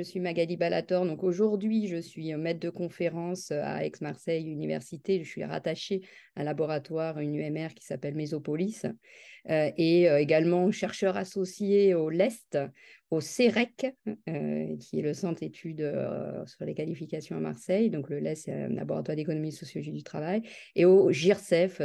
je suis Magali Balator. Donc aujourd'hui, je suis euh, maître de conférence euh, à Aix-Marseille Université. Je suis rattachée à un laboratoire, une UMR qui s'appelle Mésopolis, euh, et également chercheur associé au LEST, au CEREC, e qui est le centre d'études sur les qualifications à Marseille, donc le e est un laboratoire d'économie et sociologie du travail, et au GIRCEF,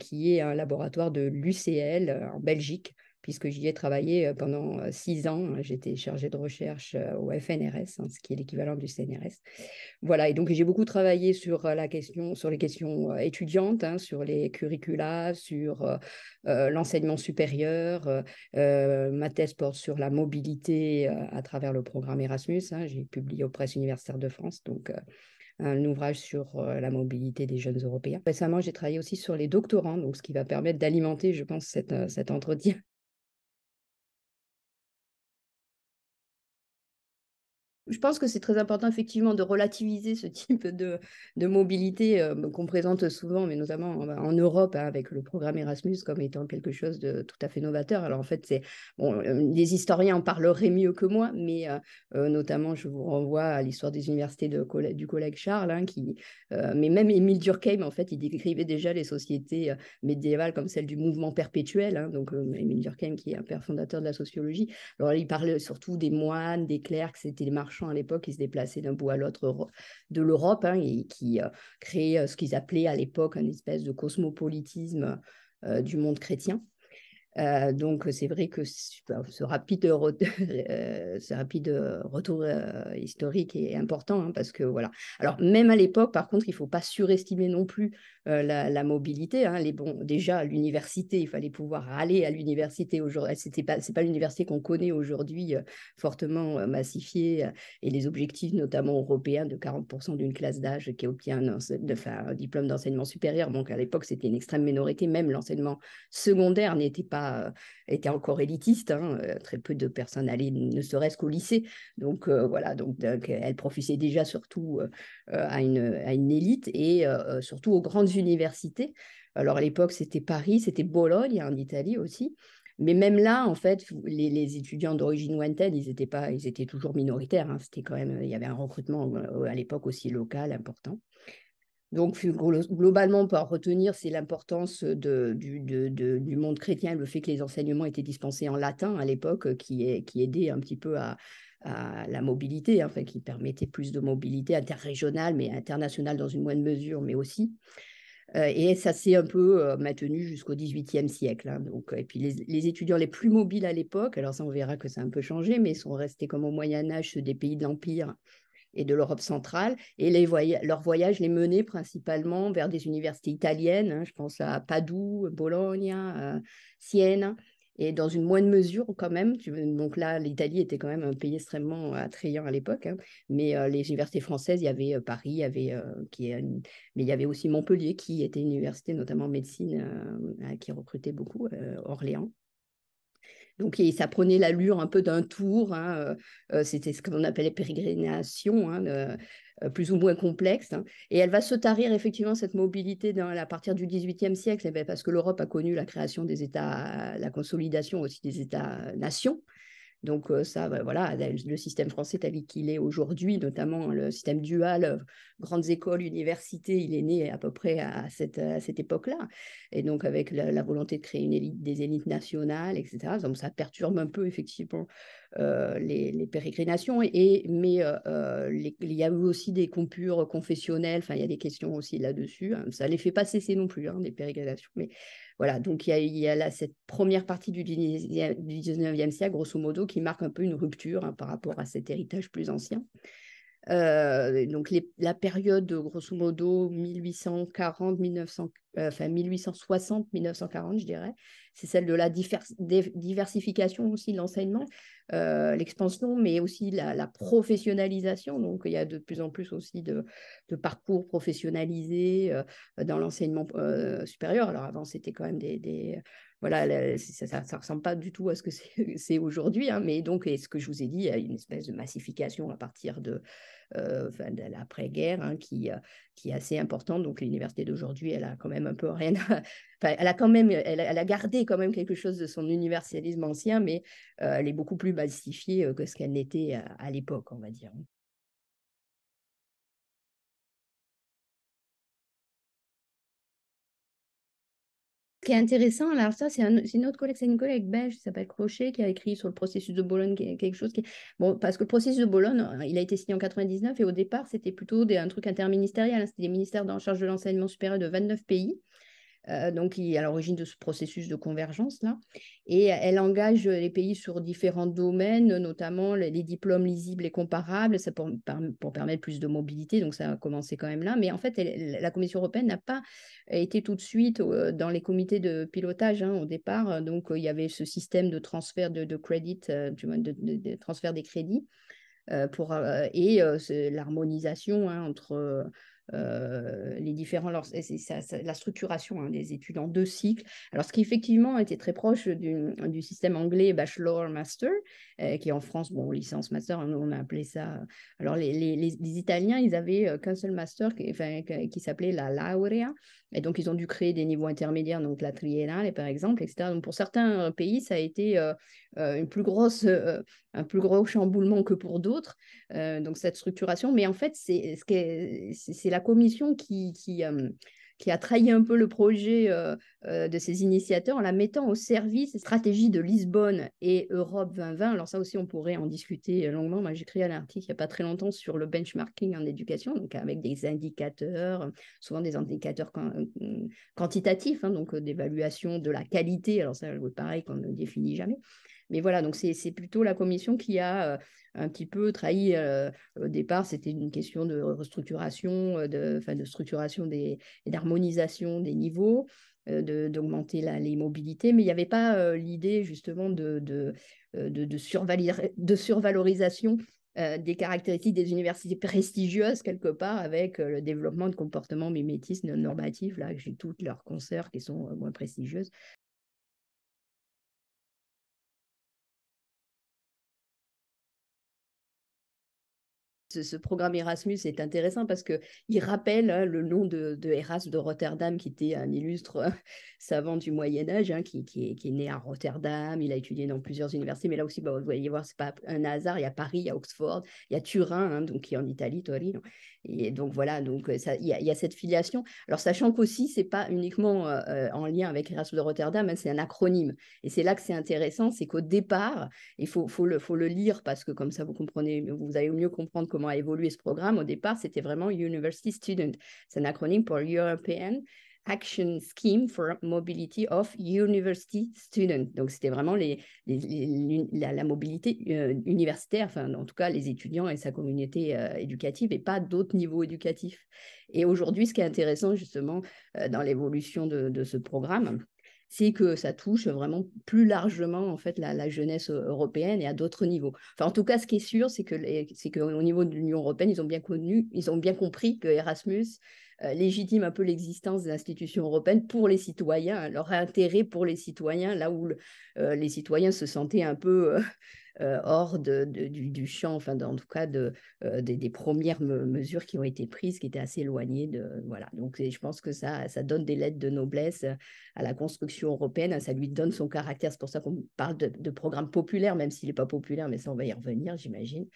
qui est un laboratoire de l'UCL en Belgique, puisque j'y ai travaillé pendant six ans. Hein, j'étais chargée de recherche au FNRS, hein, ce qui est l'équivalent du CNRS. Voilà, et donc j'ai beaucoup travaillé sur, la question, sur les questions étudiantes, hein, sur les curricula, sur l'enseignement supérieur. ma thèse porte sur la mobilité à travers le programme Erasmus. j'ai publié aux presses universitaires de France, donc... un ouvrage sur la mobilité des jeunes Européens. Récemment, j'ai travaillé aussi sur les doctorants, donc ce qui va permettre d'alimenter, je pense, cet entretien je pense que c'est très important effectivement de relativiser ce type de, de mobilité euh, qu'on présente souvent, mais notamment euh, bah, en, Europe hein, avec le programme Erasmus comme étant quelque chose de tout à fait novateur. Alors en fait, c'est bon, euh, les historiens en parleraient mieux que moi, mais notamment je vous renvoie à l'histoire des universités de, du collègue Charles, hein, qui, mais même Émile Durkheim en fait, il décrivait déjà les sociétés médiévales comme celle du mouvement perpétuel. Hein, donc Émile Durkheim qui est un père fondateur de la sociologie. Alors il parlait surtout des moines, des clercs, c'était les marchands à l'époque, qui se déplaçaient d'un bout à l'autre de l'Europe hein, et qui euh, créaient euh, ce qu'ils appelaient à l'époque une espèce de cosmopolitisme euh, du monde chrétien. Euh, donc, c'est vrai que bah, ce rapide, euh, ce rapide retour euh, historique est important hein, parce que voilà. Alors, même à l'époque, par contre, il ne faut pas surestimer non plus la, mobilité. Hein. les, bon, déjà, l'université, il fallait pouvoir aller à l'université aujourd'hui. Ce n'est pas, pas l'université qu'on connaît aujourd'hui, fortement massifiée, et les objectifs, notamment européens, de 40% d'une classe d'âge qui obtient de, un diplôme d'enseignement supérieur. Donc, à l'époque, c'était une extrême minorité. Même l'enseignement secondaire n'était pas euh, était encore élitiste. Hein, euh, très peu de personnes allaient, ne serait-ce qu'au lycée. Donc euh, voilà, donc, elle professait déjà surtout à, une, à, une, élite et surtout aux grandes universités. Alors à l'époque, c'était Paris, c'était Bologne hein, en Italie aussi. Mais même là, en fait, les, étudiants d'origine lointaine, ils étaient pas, ils étaient toujours minoritaires. Hein. C'était quand même, il y avait un recrutement à l'époque aussi local important. Donc, globalement, on retenir, c'est l'importance du, monde chrétien, le fait que les enseignements étaient dispensés en latin à l'époque, euh, qui, aidait un petit peu à, la mobilité, enfin, qui permettait plus de mobilité interrégionale, mais internationale dans une moindre mesure, mais aussi. Euh, et ça s'est un peu euh, maintenu jusqu'au XVIIIe siècle. Hein, donc, et puis les, étudiants les plus mobiles à l'époque, alors ça on verra que ça a un peu changé, mais sont restés comme au Moyen Âge ceux des pays de l'Empire et de l'Europe centrale. Et les voy leur voyage les menait principalement vers des universités italiennes, hein, je pense à Padoue, Bologne, euh, Sienne et dans une moindre mesure quand même. donc là, l'Italie était quand même un pays extrêmement attrayant à l'époque, hein, mais euh, les universités françaises, il y avait euh, Paris, avait, qui mais il y avait aussi Montpellier qui était une université notamment médecine qui recrutait beaucoup, Orléans. Donc, ça prenait l'allure un peu d'un tour. Hein, euh, euh, c'était ce qu'on appelait pérégrination, hein, euh, plus ou moins complexe. Hein. et elle va se tarir effectivement cette mobilité dans, à partir du XVIIIe siècle, eh ben, parce que l'Europe a connu la création des États, la consolidation aussi des États-nations. Donc ça, ben, voilà, le système français tel qu'il est aujourd'hui, notamment le système dual grandes écoles, universités, il est né à peu près à cette, époque-là. Et donc, avec la, volonté de créer une élite, des élites nationales, etc. Donc, ça perturbe un peu, effectivement, euh, les, pérégrinations. Et, mais euh, euh, il y a eu aussi des compures confessionnelles. Enfin, il y a des questions aussi là-dessus. Hein. Ça ne les fait pas cesser non plus, hein, des pérégrinations. Mais voilà, donc il y a, là, cette première partie du 19e siècle, grosso modo, qui marque un peu une rupture hein, par rapport à cet héritage plus ancien. Euh, donc la période, grosso modo, 1840-1940, euh, enfin 1860-1940, je dirais. C'est celle de la diversification aussi de l'enseignement, euh, l'expansion, mais aussi la, professionnalisation. Donc, il y a de plus en plus aussi de, de parcours professionnalisés euh, dans l'enseignement supérieur. Alors, avant, c'était quand même des... voilà, ça ne ressemble pas du tout à ce que c'est aujourd'hui, hein. mais donc, et ce que je vous ai dit, il y a une espèce de massification à partir de, de l'après-guerre hein, qui, qui est assez importante. Donc, l'université d'aujourd'hui, elle a quand même rien. Enfin, elle a quand même, elle, a gardé quand même quelque chose de son universalisme ancien, mais euh, elle est beaucoup plus massifiée euh, que ce qu'elle n'était à l'époque, on va dire. qui est intéressant, alors ça, c'est, une autre collègue, c'est une collègue belge qui s'appelle Crochet, qui a écrit sur le processus de Bologne quelque chose qui. Bon, parce que le processus de Bologne, il a été signé en 99 et au départ, c'était plutôt un truc interministériel. Hein, c'était des ministères en charge de l'enseignement supérieur de 29 pays. Euh, donc qui est à l'origine de ce processus de convergence là. Et euh, elle engage euh, les pays sur différents domaines, notamment les, diplômes lisibles et comparables, ça pour, permettre plus de mobilité. Donc ça a commencé quand même là. Mais en fait, la Commission européenne n'a pas été tout de suite dans les comités de pilotage hein, au départ. Donc il y avait ce système de transfert de, de crédit, de, transfert des crédits. Pour, et l'harmonisation hein, entre euh, les différents, la structuration hein, des études en deux cycles. Alors, ce qui effectivement était très proche du, du système anglais bachelor master, euh, qui en France, bon, licence master, hein, on a appelé ça. Alors, les, les, les Italiens, ils avaient euh, qu'un seul master qui, qui s'appelait la laurea, et donc ils ont dû créer des niveaux intermédiaires, donc la triennale, par exemple, etc. Donc, pour certains pays, ça a été une plus grosse, un plus gros chamboulement que pour d'autres, donc cette structuration. Mais en fait, c'est la la commission qui, euh, qui, a trahi un peu le projet euh, euh, de ses initiateurs en la mettant au service des stratégies de Lisbonne et Europe 2020. Alors ça aussi, on pourrait en discuter longuement. Moi, j'ai écrit un article il n'y a pas très longtemps sur le benchmarking en éducation, donc avec des indicateurs, souvent des indicateurs quantitatifs, hein, donc d'évaluation de la qualité. Alors ça, pareil qu'on ne définit jamais. Mais voilà, donc c'est plutôt la commission qui a euh, un petit peu trahi. Euh, au départ, c'était une question de restructuration, euh, de, enfin, de structuration et d'harmonisation des niveaux d'augmenter les mobilités, mais il n'y avait pas l'idée justement de, de, de, survalorisation des caractéristiques des universités prestigieuses quelque part avec le développement de comportements mimétistes non normatifs, là j'ai toutes leurs concerts qui sont moins prestigieuses. ce, programme Erasmus est intéressant parce qu'il rappelle hein, le nom de, de, de Rotterdam, qui était un illustre euh, savant du Moyen-Âge, hein, qui, qui, est, né à Rotterdam. Il a étudié dans plusieurs universités, mais là aussi, bah, vous voyez voir, c'est pas un hasard. Il y a Paris, il y a Oxford, il y a Turin, hein, donc qui est en Italie, Torino. Et donc voilà, donc euh, ça, il, y a, cette filiation. Alors, sachant qu'aussi, ce n'est pas uniquement euh, en lien avec Erasmus de Rotterdam, c'est un acronyme. Et c'est là que c'est intéressant, c'est qu'au départ, il faut, faut, le, faut le lire parce que comme ça, vous comprenez, vous allez mieux comprendre comment a évolué ce programme, au départ, c'était vraiment University Student. C'est un acronyme pour European Action Scheme for Mobility of University Students. Donc, c'était vraiment les, la, mobilité euh, universitaire, enfin, en tout cas, les étudiants et sa communauté euh, éducative et pas d'autres niveaux éducatifs. Et aujourd'hui, ce qui est intéressant, justement, euh, dans l'évolution de, ce programme, c'est que ça touche vraiment plus largement en fait la, jeunesse européenne et à d'autres niveaux. Enfin, en tout cas, ce qui est sûr, c'est que c'est qu'au niveau de l'Union européenne, ils ont bien connu, ils ont bien compris que Erasmus légitime un peu l'existence des institutions européennes pour les citoyens, hein, leur intérêt pour les citoyens, là où les citoyens se sentaient un peu Euh, hors du, champ, enfin en tout cas euh, des, premières mesures qui ont été prises, qui étaient assez éloignées de voilà. Donc je pense que ça, donne des lettres de noblesse euh, à la construction européenne, hein, ça lui donne son caractère. C'est pour ça qu'on parle de, de programme populaire, même s'il n'est pas populaire, mais ça on va y revenir, j'imagine.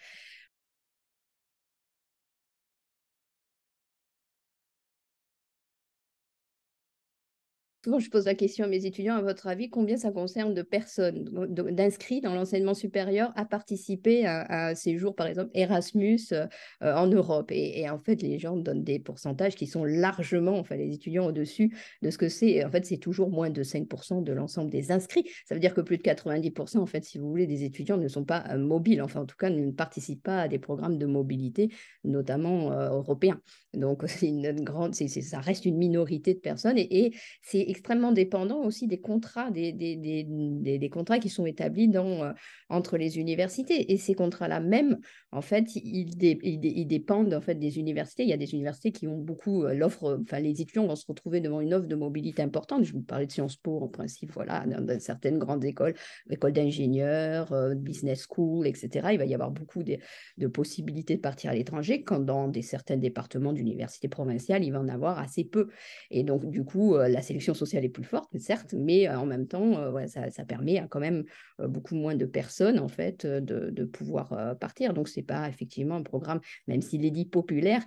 je pose la question à mes étudiants, à votre avis, combien ça concerne de personnes, d'inscrits dans l'enseignement supérieur à participer à, un ces jours, par exemple, Erasmus euh, euh, en Europe et, en fait, les gens donnent des pourcentages qui sont largement, enfin les étudiants au-dessus de ce que c'est. En fait, c'est toujours moins de 5% de l'ensemble des inscrits. Ça veut dire que plus de 90%, en fait, si vous voulez, des étudiants ne sont pas euh, mobiles, enfin en tout cas, ne participent pas à des programmes de mobilité, notamment européens. Donc, c'est une grande, c'est ça reste une minorité de personnes et c'est extrêmement dépendant aussi des contrats, des, des, des, des contrats qui sont établis dans, euh, entre les universités. Et ces contrats-là même, en fait, ils, ils, dépendent en fait, des universités. Il y a des universités qui ont beaucoup euh, l'offre, euh, enfin, les étudiants vont se retrouver devant une offre de mobilité importante. Je vous parlais de Sciences Po, en principe, voilà, dans, certaines grandes écoles, écoles d'ingénieurs, business school, etc. Il va y avoir beaucoup de, de possibilités de partir à l'étranger, quand dans des, certains départements d'université provinciale, il va en avoir assez peu. Et donc, du coup, la sélection sociale est plus forte, certes, mais euh, en même temps, euh, ça, permet à hein, quand même euh, beaucoup moins de personnes en fait de, de pouvoir partir. Donc c'est pas effectivement un programme, même s'il est dit populaire,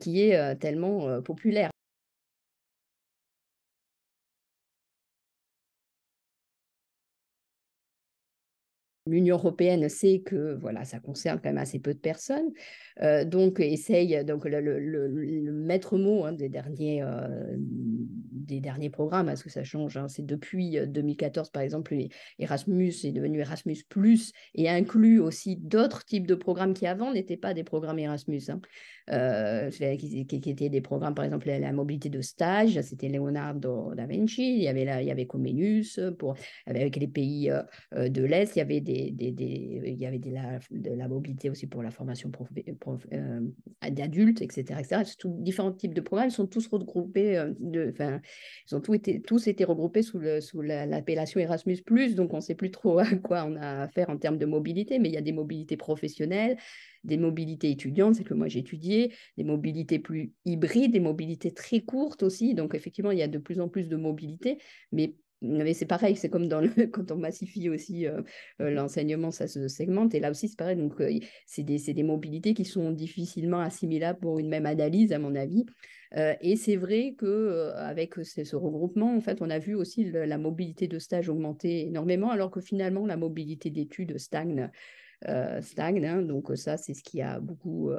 qui est tellement populaire. L'Union européenne sait que voilà, ça concerne quand même assez peu de personnes, euh, donc essaye donc le, maître mot hein, des derniers euh, des derniers programmes, hein, parce que ça change. Hein, c'est depuis 2014 euh, par exemple, Erasmus est devenu Erasmus Plus et inclut aussi d'autres types de programmes qui avant n'étaient pas des programmes Erasmus, hein, qui, qui, étaient des programmes par exemple la, mobilité de stage, c'était Leonardo da Vinci, il y avait il y avait Comenius pour avec les pays de l'est, il y avait des des, il y avait de la, de la, mobilité aussi pour la formation prof, euh, d'adultes, etc. différents types de programmes, sont tous regroupés, euh, enfin, ils ont tous été, tous été regroupés sous, le, sous l'appellation Erasmus, donc on ne sait plus trop à quoi on a affaire en termes de mobilité, mais il y a des mobilités professionnelles, des mobilités étudiantes, c'est que moi j'ai étudié, des mobilités plus hybrides, des mobilités très courtes aussi. Donc effectivement, il y a de plus en plus de mobilités, mais Mmh, mais c'est pareil, c'est comme dans le, quand on massifie aussi mmh l'enseignement, ça se segmente. Et là aussi, c'est pareil. Donc, c'est des, des, mobilités qui sont difficilement assimilables pour une même analyse, à mon avis. et c'est vrai que avec ce, regroupement, en fait, on a vu aussi la mobilité de stage augmenter énormément, alors que finalement, la mobilité d'études stagne. stagne hein. donc, ça, c'est ce qui a beaucoup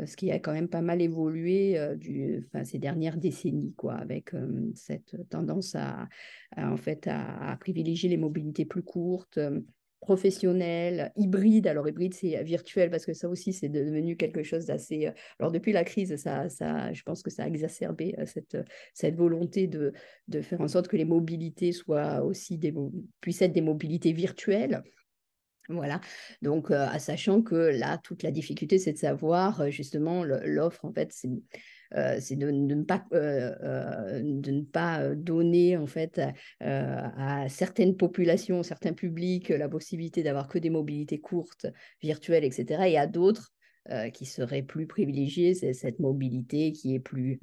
euh, ce qui a quand même pas mal évolué euh, du, enfin, ces dernières décennies, quoi, avec cette tendance à, en fait, à, privilégier les mobilités plus courtes professionnelles, hybrides. Alors hybride, c'est euh, virtuel parce que ça aussi, c'est devenu quelque chose d'assez... Alors depuis la crise, ça, ça, je pense que ça a exacerbé cette, cette volonté de, de faire en sorte que les mobilités soient aussi puissent être des mobilités virtuelles. Voilà, donc à sachant que là, toute la difficulté, c'est de savoir justement l'offre, en fait, c'est de, ne pas, donner en fait à, certaines populations, certains publics, la possibilité d'avoir que des mobilités courtes, virtuelles, etc., et à d'autres qui seraient plus privilégiés, c'est cette mobilité qui est plus,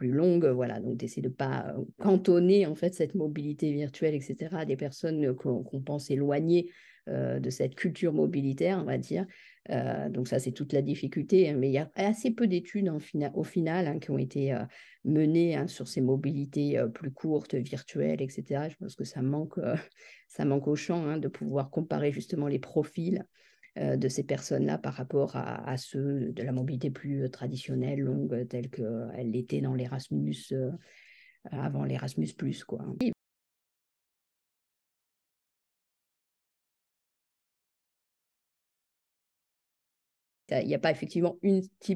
longue, voilà, donc d'essayer de ne pas cantonner en fait cette mobilité virtuelle, etc., à des personnes qu'on pense éloignées euh, de cette culture mobilitaire, on va dire. Euh, donc ça, c'est toute la difficulté, hein. mais il y a assez peu d'études au final hein, qui ont été euh, menées hein, sur ces mobilités plus courtes, virtuelles, etc. Je pense que ça manque, ça manque au champ de pouvoir comparer justement les profils de ces personnes-là par rapport à, ceux de la mobilité plus traditionnelle, longue, telle qu'elle l'était dans l'Erasmus, avant l'Erasmus, quoi. Il n'y a pas effectivement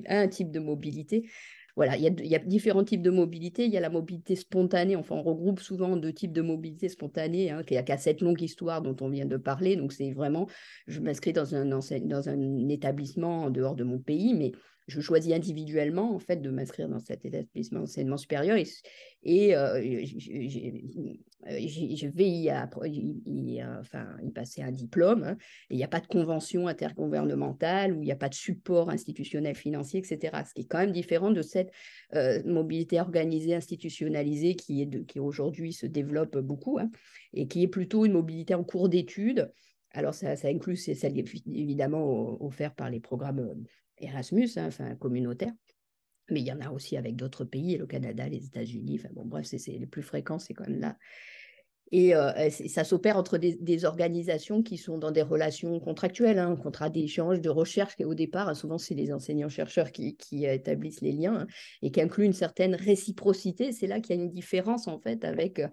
un type de mobilité. Voilà, il y, a, différents types de mobilité. Il y a la mobilité spontanée. Enfin, on regroupe souvent deux types de mobilité spontanée, Il hein, qui a qu'à cette longue histoire dont on vient de parler. Donc, c'est vraiment, je m'inscris dans un, dans un établissement en dehors de mon pays, mais je choisis individuellement en fait de m'inscrire dans cet établissement d'enseignement supérieur et, je vais y, enfin, y, passer un diplôme. Hein, et il n'y a pas de convention intergouvernementale ou il n'y a pas de support institutionnel financier, etc. Ce qui est quand même différent de cette euh, mobilité organisée, institutionnalisée qui, est qui aujourd'hui se développe beaucoup hein, et qui est plutôt une mobilité en cours d'études. Alors, ça, ça inclut celle évidemment offerte par les programmes Erasmus, hein, enfin communautaire. Mais il y en a aussi avec d'autres pays, le Canada, les États-Unis. Enfin bon, bref, c'est le plus fréquent, c'est quand même là. Et euh, ça s'opère entre des, organisations qui sont dans des relations contractuelles, un hein, contrat d'échange, de recherche. et Au départ, hein, souvent, c'est les enseignants-chercheurs qui, euh, établissent les liens et qui incluent une certaine réciprocité. C'est là qu'il y a une différence, en fait, avec euh,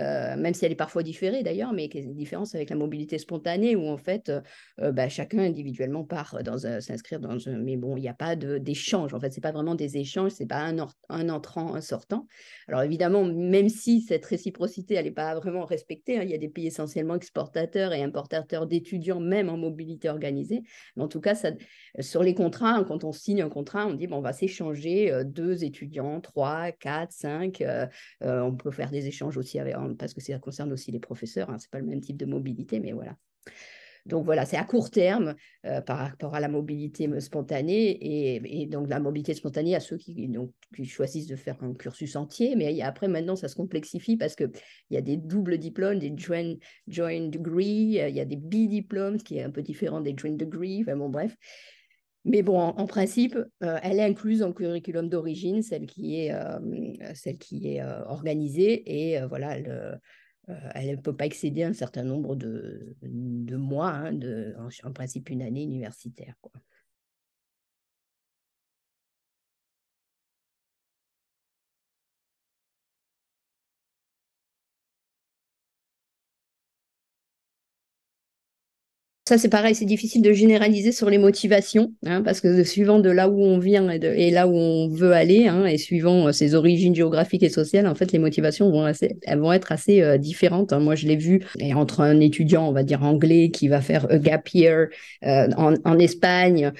euh, même si elle est parfois différée d'ailleurs, mais y a une différence avec la mobilité spontanée où en fait euh, euh, bah, chacun individuellement part dans s'inscrire dans un, mais bon il n'y a pas d'échange en fait c'est pas vraiment des échanges c'est pas un, entrant un sortant. Alors évidemment même si cette réciprocité elle n'est pas vraiment respectée, hein, il y a des pays essentiellement exportateurs et importateurs d'étudiants même en mobilité organisée, mais en tout cas ça, sur les contrats quand on signe un contrat on dit bon on va s'échanger deux étudiants trois quatre cinq on peut faire des échanges aussi avec, parce que ça concerne aussi les professeurs, hein, ce n'est pas le même type de mobilité, mais voilà. Donc voilà, c'est à court terme euh, par rapport à la mobilité euh, spontanée et, donc la mobilité spontanée à ceux qui, donc, qui choisissent de faire un cursus entier. Mais après, maintenant, ça se complexifie parce qu'il y a des doubles diplômes, des joint, joint degree, euh, il y a des bi-diplômes, ce qui est un peu différent des joint degrees, enfin bon, bref. Mais bon, en, principe, euh, elle est incluse dans le curriculum d'origine, celle qui est, euh, euh, organisée, et voilà, elle, ne peut pas excéder un certain nombre de, mois, hein, en, principe une année universitaire. Ça, c'est pareil, c'est difficile de généraliser sur les motivations, hein, parce que suivant de là où on vient et, là où on veut aller, hein, et suivant euh, ses origines géographiques et sociales, en fait, les motivations vont, assez, elles vont être assez euh, différentes. Hein. Moi, je l'ai vu et entre un étudiant, on va dire anglais, qui va faire a gap year euh, en, Espagne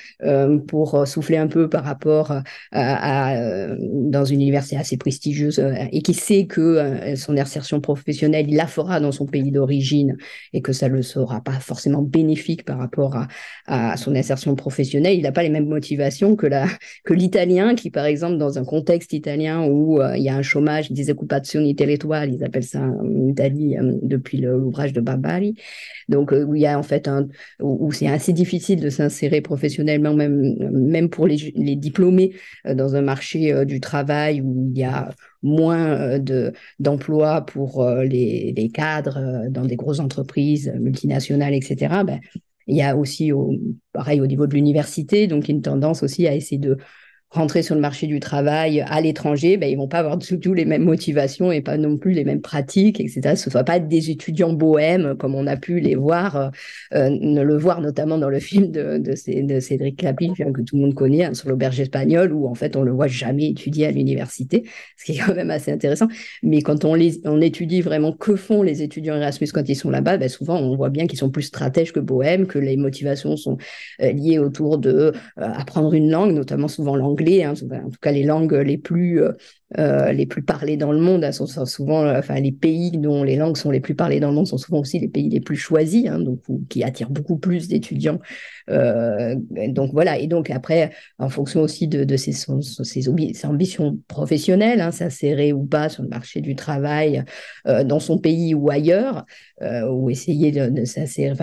pour souffler un peu par rapport à, à dans une université assez prestigieuse et qui sait que son insertion professionnelle, il la fera dans son pays d'origine et que ça ne le sera pas forcément bénéfique par rapport à, à son insertion professionnelle. Il n'a pas les mêmes motivations que la que l'italien qui, par exemple, dans un contexte italien où euh, il y a un chômage, des occupations ils appellent ça en Italie euh, depuis l'ouvrage de Barbari. Donc euh, où il y a en fait un où, c'est assez difficile de s'insérer professionnellement, même même pour les, diplômés dans un marché du travail où il y a moins de d'emplois pour les, les, cadres dans des grosses entreprises multinationales, etc. Ben, il y a aussi, au, pareil, au niveau de l'université, donc une tendance aussi à essayer de rentrer sur le marché du travail à l'étranger, ben, ils vont pas avoir du tout les mêmes motivations et pas non plus les mêmes pratiques, etc. Ce ne soit pas des étudiants bohèmes comme on a pu les voir, euh, ne le voir notamment dans le film de, de, Cédric Clapy que tout le monde connaît hein, sur l'auberge espagnole où en fait on le voit jamais étudier à l'université, ce qui est quand même assez intéressant. Mais quand on, on étudie vraiment que font les étudiants Erasmus quand ils sont là-bas, ben, souvent on voit bien qu'ils sont plus stratèges que bohèmes, que les motivations sont euh, liées autour de euh, apprendre une langue, notamment souvent l'anglais Hein, en tout cas les langues les plus euh, euh, les plus parlées dans le monde hein, sont, souvent, euh, enfin les pays dont les langues sont les plus parlées dans le monde sont souvent aussi les pays les plus choisis, hein, donc qui attirent beaucoup plus d'étudiants. donc voilà, et donc après, en fonction aussi de, ses, ambitions professionnelles, s'insérer ou pas sur le marché du travail dans son pays ou ailleurs, euh, ou essayer de,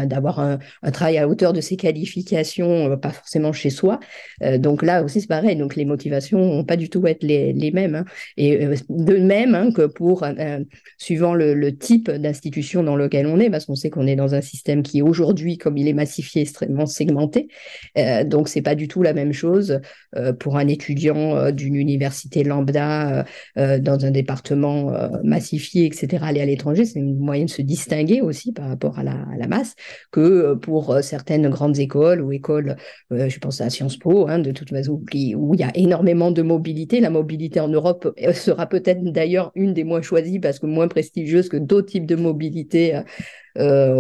d'avoir un, travail à hauteur de ses qualifications, euh, pas forcément chez soi. Euh, donc là aussi, c'est pareil. Donc les motivations vont pas du tout être les, les mêmes. Hein. Et de même hein, que pour, suivant le, type d'institution dans lequel on est, parce qu'on sait qu'on est dans un système qui aujourd'hui, comme il est massifié, extrêmement segmenté. donc c'est pas du tout la même chose pour un étudiant d'une université lambda dans un département massifié, etc. Aller à l'étranger, c'est une moyen de se distinguer aussi par rapport à la, masse que euh, pour euh, certaines grandes écoles ou écoles, euh, je pense à Sciences Po, hein, de toute façon, où il y a énormément de mobilité. La mobilité en Europe sera peut-être d'ailleurs une des moins choisies parce que moins prestigieuse que d'autres types de mobilité euh,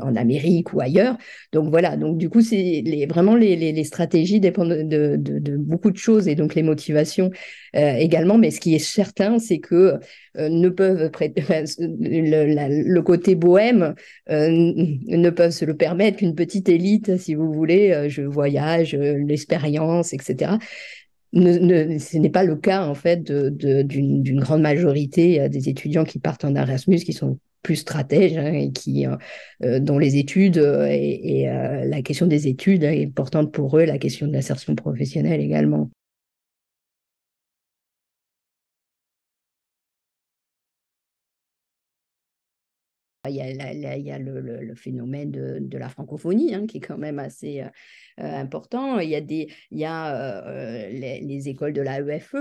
en Amérique ou ailleurs. Donc voilà, donc du coup, c'est les, vraiment les, stratégies dépendent de, beaucoup de choses et donc les motivations euh, également. Mais ce qui est certain, c'est que euh, ne peuvent le, côté bohème ne peuvent se le permettre qu'une petite élite, si vous voulez, je voyage, l'expérience, etc. ce n'est pas le cas en fait de, d'une grande majorité des étudiants qui partent en Erasmus, qui sont plus stratège hein, et qui euh, euh, dont les études euh, et, la question des études hein, est importante pour eux, la question de l'insertion professionnelle également. Il y a, le, phénomène de, la francophonie hein, qui est quand même assez important. Il y a, des, il y a les, les écoles de l'AEFE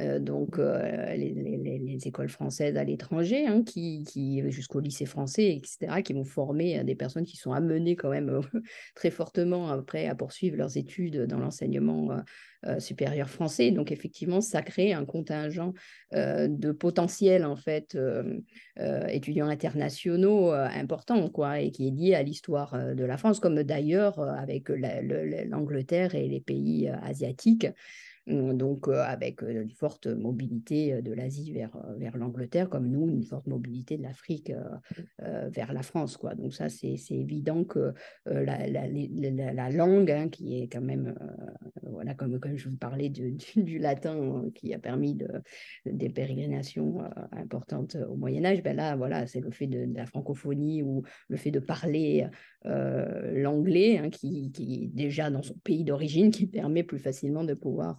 euh, donc mmh. euh, les, écoles françaises à l'étranger, hein, qui, jusqu'au lycée français, etc., qui vont former euh, des personnes qui sont amenées quand même très fortement après à poursuivre leurs études dans l'enseignement supérieur français. Donc effectivement, ça crée un contingent de potentiels en fait étudiants internationaux importants, quoi, et qui est lié à l'histoire de la France, comme d'ailleurs avec l'Angleterre et les pays asiatiques. Mmh, donc avec une forte mobilité de l'Asie vers, vers l'Angleterre, comme nous, une forte mobilité de l'Afrique mmh. vers la France. Quoi. Donc ça, c'est évident que la, la, la, langue, hein, qui est quand même, voilà, comme, comme je vous parlais du, latin, hein, qui a permis de, des pérégrinations importantes au Moyen Âge, ben là, voilà, c'est le fait de, la francophonie ou le fait de parler l'anglais, hein, qui, qui déjà dans son pays d'origine, qui permet plus facilement de pouvoir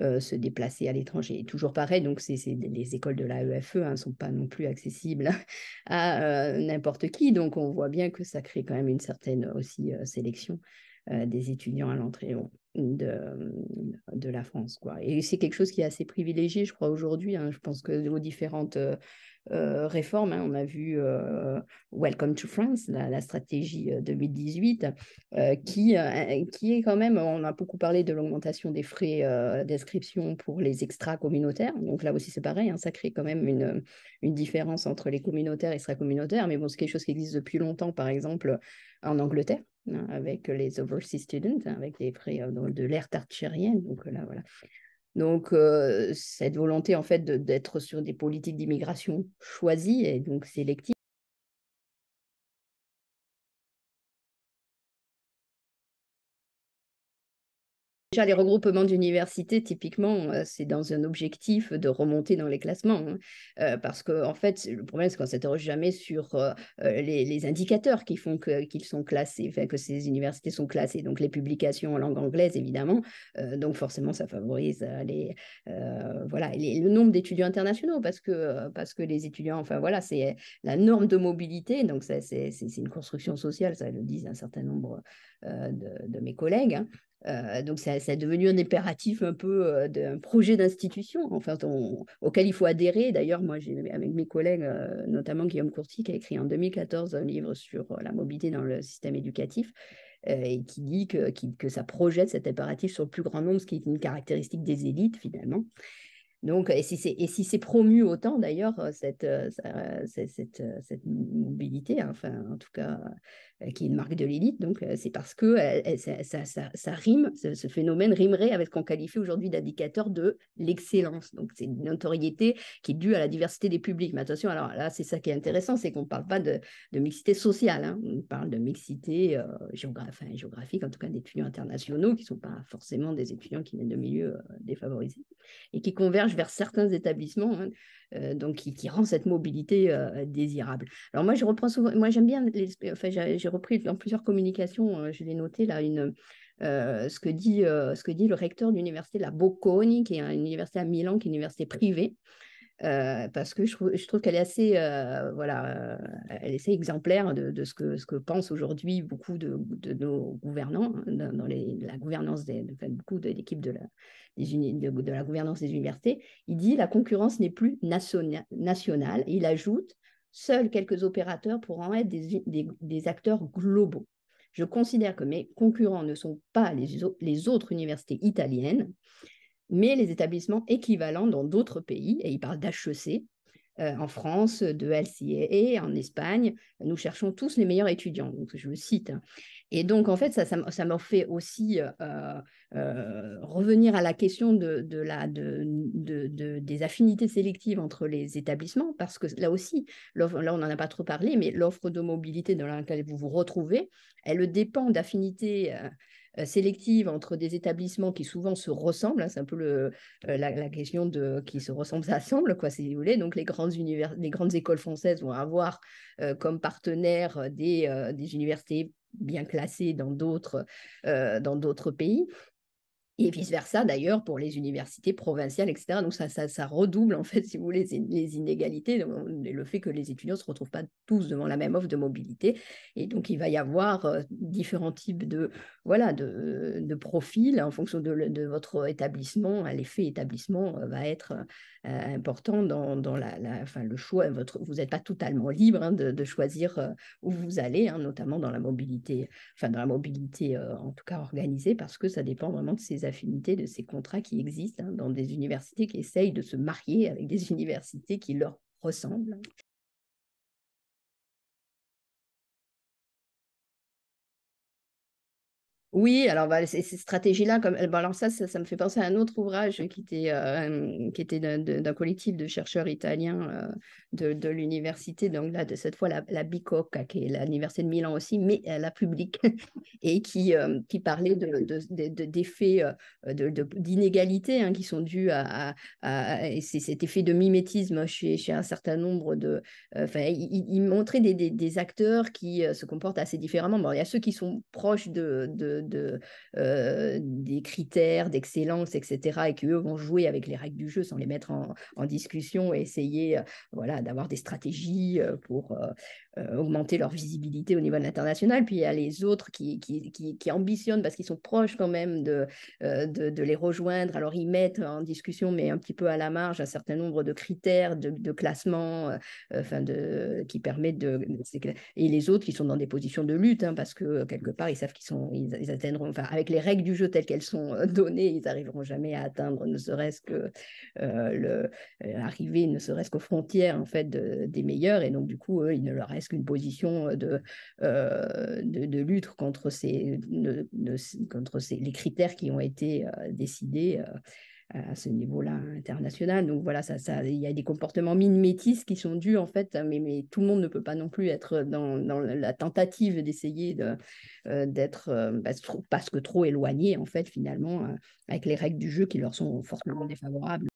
euh, se déplacer à l'étranger. toujours pareil, donc c'est, les écoles de l'AEFE ne hein, sont pas non plus accessibles à euh, n'importe qui. Donc on voit bien que ça crée quand même une certaine aussi euh, sélection des étudiants à l'entrée de, la France. Quoi. Et c'est quelque chose qui est assez privilégié, je crois, aujourd'hui. Hein. Je pense que aux différentes euh, euh, réformes, hein, on a vu euh, Welcome to France, la, stratégie 2018, qui, qui est quand même, on a beaucoup parlé de l'augmentation des frais d'inscription pour les extra communautaires. Donc là aussi, c'est pareil, hein, ça crée quand même une, une différence entre les communautaires et extra communautaires. Mais bon, c'est quelque chose qui existe depuis longtemps, par exemple, en Angleterre Hein, avec les overseas students, hein, avec les frais euh, de l'ère tartchérienne. Donc euh, là, voilà. Donc, euh, cette volonté, en fait, d'être sur des politiques d'immigration choisies et donc sélectives, Déjà, les regroupements d'universités, typiquement, euh, c'est dans un objectif de remonter dans les classements. Hein. Euh, parce que, en fait, le problème, c'est qu'on ne s'interroge jamais sur euh, les, indicateurs qui font qu'ils sont classés, que ces universités sont classées. Donc, les publications en langue anglaise, évidemment. donc, forcément, ça favorise les, voilà, le nombre d'étudiants internationaux parce que, parce que les étudiants, enfin, voilà, c'est la norme de mobilité. Donc, c'est une construction sociale, ça le disent un certain nombre de, mes collègues. Hein. Euh, donc, ça, ça, devenu un impératif un peu euh, d'un projet d'institution, en auquel il faut adhérer. D'ailleurs, moi, j'ai, avec mes collègues, euh, notamment Guillaume Courty, qui a écrit en 2014 un livre sur la mobilité dans le système éducatif, et qui dit que ça projette cet impératif sur le plus grand nombre, ce qui est une caractéristique des élites, finalement. Donc, et si c'est si promu autant d'ailleurs euh, cette, euh, euh, cette, mobilité, hein, enfin en tout cas qui est une marque de l'élite, donc c'est parce que ça, rime, ce, phénomène rimerait avec ce qu'on qualifie aujourd'hui d'indicateur de l'excellence. Donc c'est une notoriété qui est due à la diversité des publics. Mais attention, alors là c'est ça qui est intéressant, c'est qu'on ne parle pas de, mixité sociale, hein. on parle de mixité géographique, en tout cas d'étudiants internationaux qui ne sont pas forcément des étudiants qui viennent de milieux défavorisés et qui convergent vers certains établissements, hein, euh, donc qui, rend cette mobilité euh, désirable. Alors moi, je reprends souvent, moi j'aime bien, j'ai repris dans plusieurs communications, euh, je l'ai noté là, une, ce, que dit, ce que dit le recteur de l'université de la Bocconi, qui est une université à Milan, qui est une université privée, euh, parce que je, trouve qu'elle est assez, euh, voilà, euh, elle est assez exemplaire de, ce, que, ce que pensent aujourd'hui beaucoup de, nos gouvernants hein, dans, la gouvernance de, beaucoup de l'équipe de la, de, la gouvernance des universités. Il dit la concurrence n'est plus nationale. il ajoute seuls quelques opérateurs pourront être des, acteurs globaux. Je considère que mes concurrents ne sont pas les, autres universités italiennes mais les établissements équivalents dans d'autres pays, et il parle d'HEC, euh, en France, de LCA, en Espagne. Nous cherchons tous les meilleurs étudiants, donc je le cite. Hein. Et donc, en fait, ça, ça, m'a fait aussi euh, euh, revenir à la question de, la, de, des affinités sélectives entre les établissements, parce que là aussi, là, on n'en a pas trop parlé, mais l'offre de mobilité dans laquelle vous vous retrouvez, elle dépend d'affinités euh, sélective entre des établissements qui souvent se ressemblent. Hein, c'est un peu euh, la, question de qui se ressemble, ça semble, quoi, si vous voulez. Donc, les grandes, les grandes écoles françaises vont avoir euh, comme partenaires des, des universités bien classées dans d'autres dans d'autres pays et vice-versa d'ailleurs pour les universités provinciales, etc. Donc ça, ça, ça redouble en fait, si vous voulez, les inégalités, le fait que les étudiants ne se retrouvent pas tous devant la même offre de mobilité. Et donc il va y avoir euh, différents types de, voilà, de, de profils en fonction de, de votre établissement. L'effet établissement euh, va être euh, euh, important dans, la, le choix. Votre, vous n'êtes pas totalement libre hein, de, choisir euh, où vous allez, hein, notamment dans la mobilité, enfin dans la mobilité euh, en tout cas organisée, parce que ça dépend vraiment de ces affinités, de ces contrats qui existent hein, dans des universités qui essayent de se marier avec des universités qui leur ressemblent. Oui, alors bah, ces, stratégies-là, comme bah, alors ça, ça, me fait penser à un autre ouvrage qui était, euh, qui était d'un collectif de chercheurs italiens euh, de, l'université, donc là de cette fois la, la Bicocca, qui est l'université de Milan aussi, mais la publique, et qui, euh, qui parlait de, de, d'inégalités hein, qui sont dus à, à, cet effet de mimétisme chez, chez un certain nombre de. Enfin, il, montrait des, des, des, acteurs qui se comportent assez différemment. Bon, il y a ceux qui sont proches de euh, des critères d'excellence, etc., et qu'eux vont jouer avec les règles du jeu sans les mettre en, discussion et essayer euh, voilà, d'avoir des stratégies euh, pour, euh, augmenter leur visibilité au niveau international. Puis il y a les autres qui, qui, qui, qui ambitionnent parce qu'ils sont proches quand même euh, de, de, les rejoindre. Alors ils mettent en discussion, mais un petit peu à la marge, un certain nombre de critères de, classement euh, enfin de, qui permettent de... Et les autres qui sont dans des positions de lutte hein, parce que quelque part, ils savent qu'ils sont, ils, atteindront, enfin avec les règles du jeu telles qu'elles sont données, ils n'arriveront jamais à atteindre ne serait-ce que le, arriver ne serait-ce qu'aux frontières en fait des meilleurs. Et donc du coup, eux, il ne leur reste une position euh, euh, de, de, lutte contre, ces, contre ces, les critères qui ont été euh, décidés à ce niveau-là international. Donc voilà, ça, ça, il y a des comportements mimétistes qui sont dus en fait, mais, mais tout le monde ne peut pas non plus être dans, la tentative d'essayer d'être de, parce que trop éloigné en fait finalement avec les règles du jeu qui leur sont fortement défavorables.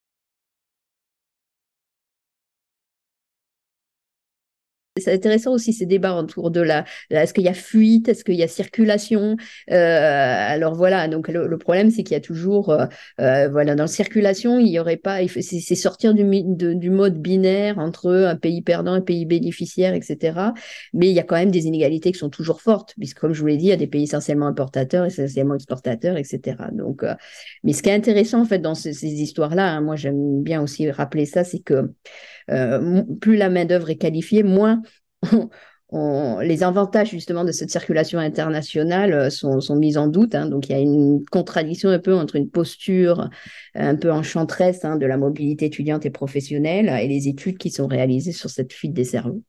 C'est intéressant aussi ces débats autour de la. Est-ce qu'il y a fuite Est-ce qu'il y a circulation euh, Alors voilà, donc le, problème, c'est qu'il y a toujours. Euh, euh, voilà, dans la circulation, il n'y aurait pas. C'est sortir du, mode binaire entre un pays perdant, un pays bénéficiaire, etc. Mais il y a quand même des inégalités qui sont toujours fortes, puisque comme je vous l'ai dit, il y a des pays essentiellement importateurs, et essentiellement exportateurs, etc. Donc, mais ce qui est intéressant, en fait, dans ces histoires-là, hein, moi j'aime bien aussi rappeler ça, c'est que euh, plus la main-d'œuvre est qualifiée, moins les avantages justement de cette circulation internationale euh, sont, sont mis en doute. Hein. donc il y a une contradiction un peu entre une posture euh, un peu enchanteresse hein, de la mobilité étudiante et professionnelle et les études qui sont réalisées sur cette fuite des cerveaux.